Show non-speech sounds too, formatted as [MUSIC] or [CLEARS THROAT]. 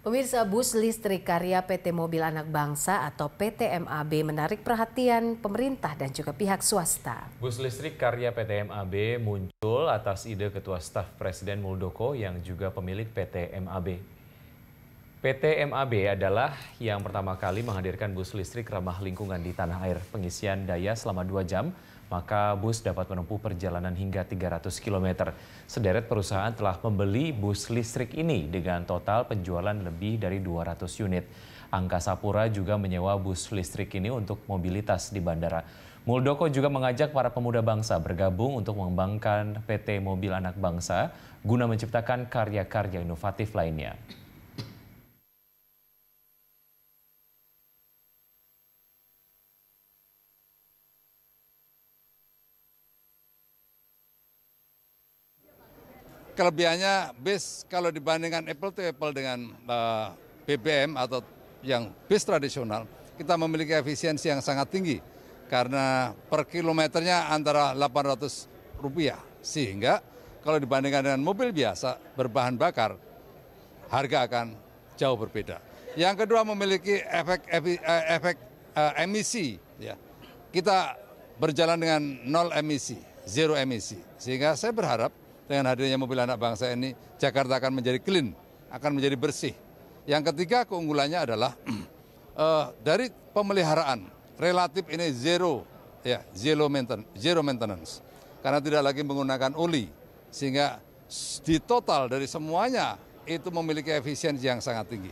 Pemirsa bus listrik karya PT Mobil Anak Bangsa atau PT MAB menarik perhatian pemerintah dan juga pihak swasta. Bus listrik karya PT MAB muncul atas ide Ketua Staf Presiden Muldoko yang juga pemilik PT MAB. PT MAB adalah yang pertama kali menghadirkan bus listrik ramah lingkungan di tanah air. Pengisian daya selama 2 jam, maka bus dapat menempuh perjalanan hingga 300 km. Sederet perusahaan telah membeli bus listrik ini dengan total penjualan lebih dari 200 unit. Angkasa Pura juga menyewa bus listrik ini untuk mobilitas di bandara. Muldoko juga mengajak para pemuda bangsa bergabung untuk mengembangkan PT Mobil Anak Bangsa guna menciptakan karya-karya inovatif lainnya. kelebihannya bis kalau dibandingkan apple to apple dengan eh, BBM atau yang bis tradisional, kita memiliki efisiensi yang sangat tinggi karena per kilometernya antara 800 rupiah. Sehingga kalau dibandingkan dengan mobil biasa berbahan bakar, harga akan jauh berbeda. Yang kedua memiliki efek, eh, efek, uh, emisi. Ya. Kita berjalan dengan nol emisi, zero emisi. Sehingga saya berharap dengan hadirnya mobil anak bangsa ini, Jakarta akan menjadi clean, akan menjadi bersih. Yang ketiga keunggulannya adalah uh, [CLEARS THROAT] dari pemeliharaan relatif ini zero, ya zero maintenance, zero maintenance, karena tidak lagi menggunakan oli, sehingga di total dari semuanya itu memiliki efisiensi yang sangat tinggi.